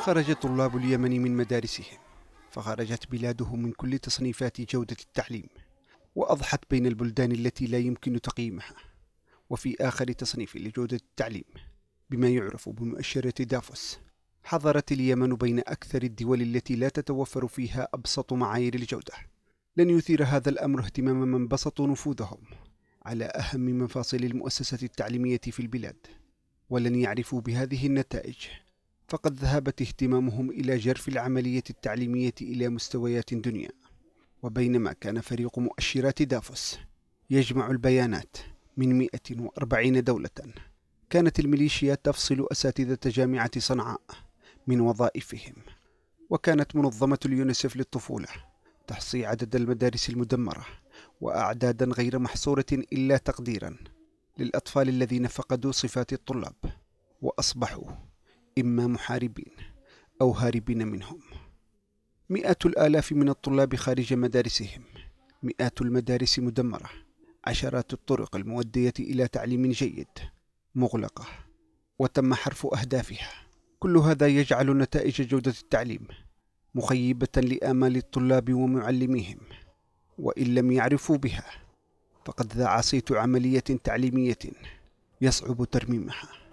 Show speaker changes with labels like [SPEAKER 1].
[SPEAKER 1] خرج طلاب اليمن من مدارسهم فخرجت بلادهم من كل تصنيفات جودة التعليم وأضحت بين البلدان التي لا يمكن تقييمها وفي آخر تصنيف لجودة التعليم بما يعرف بمؤشرة دافوس حضرت اليمن بين أكثر الدول التي لا تتوفر فيها أبسط معايير الجودة لن يثير هذا الأمر اهتمام من بسطوا نفوذهم على أهم مفاصل المؤسسة التعليمية في البلاد ولن يعرفوا بهذه النتائج فقد ذهبت اهتمامهم إلى جرف العملية التعليمية إلى مستويات دنيا وبينما كان فريق مؤشرات دافوس يجمع البيانات من 140 دولة كانت الميليشيا تفصل أساتذة جامعة صنعاء من وظائفهم وكانت منظمة اليونيسف للطفولة تحصي عدد المدارس المدمرة وأعدادا غير محصورة إلا تقديرا للأطفال الذين فقدوا صفات الطلاب وأصبحوا إما محاربين أو هاربين منهم مئات الآلاف من الطلاب خارج مدارسهم مئات المدارس مدمرة عشرات الطرق المودية إلى تعليم جيد مغلقة وتم حرف أهدافها كل هذا يجعل نتائج جودة التعليم مخيبة لآمال الطلاب ومعلميهم وإن لم يعرفوا بها فقد ذاع صيت عملية تعليمية يصعب ترميمها